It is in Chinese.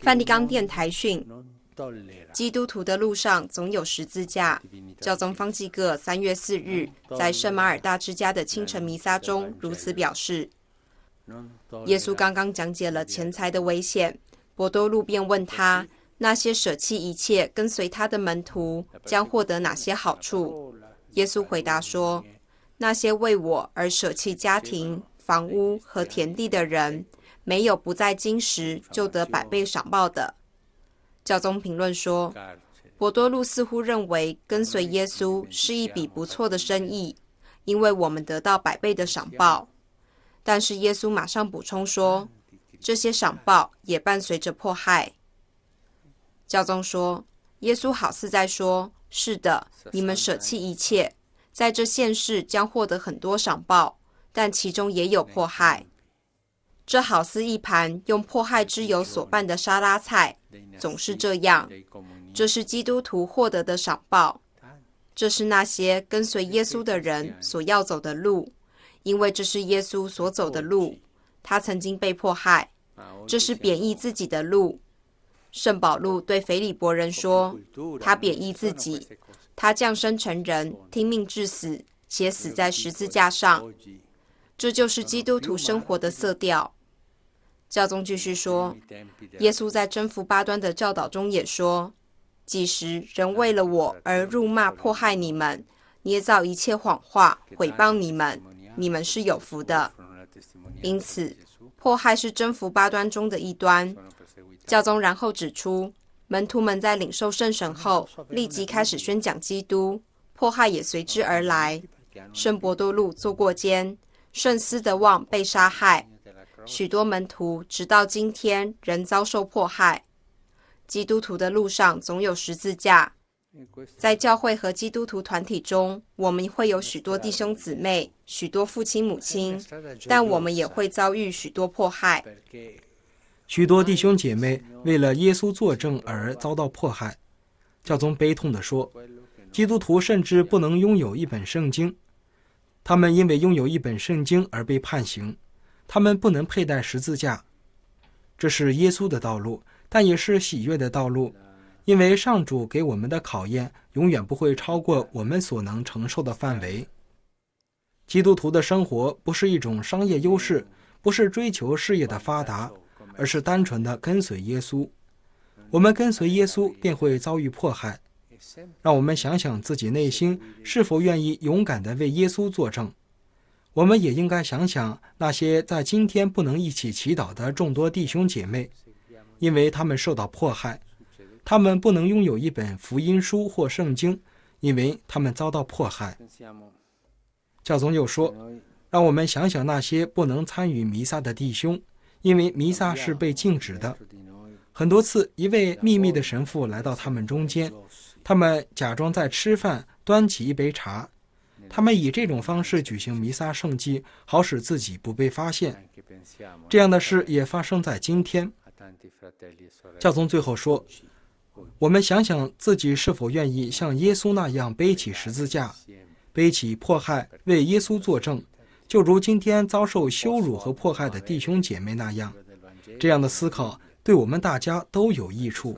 梵蒂冈电台讯：基督徒的路上总有十字架。教宗方济各三月四日在圣马尔大之家的清晨弥撒中如此表示。耶稣刚刚讲解了钱财的危险，博多路便问他：那些舍弃一切跟随他的门徒将获得哪些好处？耶稣回答说：那些为我而舍弃家庭、房屋和田地的人。没有不在今时就得百倍赏报的。教宗评论说，博多禄似乎认为跟随耶稣是一笔不错的生意，因为我们得到百倍的赏报。但是耶稣马上补充说，这些赏报也伴随着迫害。教宗说，耶稣好似在说：是的，你们舍弃一切，在这现世将获得很多赏报，但其中也有迫害。这好似一盘用迫害之友所拌的沙拉菜，总是这样。这是基督徒获得的赏报，这是那些跟随耶稣的人所要走的路，因为这是耶稣所走的路。他曾经被迫害，这是贬义自己的路。圣保禄对腓利伯人说，他贬义自己，他降生成人，听命至死，且死在十字架上。这就是基督徒生活的色调。教宗继续说：“耶稣在征服八端的教导中也说，几时人为了我而辱骂、迫害你们，捏造一切谎话毁谤你们，你们是有福的。因此，迫害是征服八端中的一端。”教宗然后指出，门徒们在领受圣神后，立即开始宣讲基督，迫害也随之而来。圣伯多禄做过监。圣斯德望被杀害，许多门徒直到今天仍遭受迫害。基督徒的路上总有十字架，在教会和基督徒团体中，我们会有许多弟兄姊妹，许多父亲母亲，但我们也会遭遇许多迫害。许多弟兄姐妹为了耶稣作证而遭到迫害。教宗悲痛地说：“基督徒甚至不能拥有一本圣经。”他们因为拥有一本圣经而被判刑，他们不能佩戴十字架。这是耶稣的道路，但也是喜悦的道路，因为上主给我们的考验永远不会超过我们所能承受的范围。基督徒的生活不是一种商业优势，不是追求事业的发达，而是单纯的跟随耶稣。我们跟随耶稣，便会遭遇迫害。让我们想想自己内心是否愿意勇敢地为耶稣作证。我们也应该想想那些在今天不能一起祈祷的众多弟兄姐妹，因为他们受到迫害，他们不能拥有一本福音书或圣经，因为他们遭到迫害。教宗又说，让我们想想那些不能参与弥撒的弟兄，因为弥撒是被禁止的。很多次，一位秘密的神父来到他们中间，他们假装在吃饭，端起一杯茶。他们以这种方式举行弥撒圣祭，好使自己不被发现。这样的事也发生在今天。教宗最后说：“我们想想自己是否愿意像耶稣那样背起十字架，背起迫害，为耶稣作证，就如今天遭受羞辱和迫害的弟兄姐妹那样。”这样的思考。对我们大家都有益处。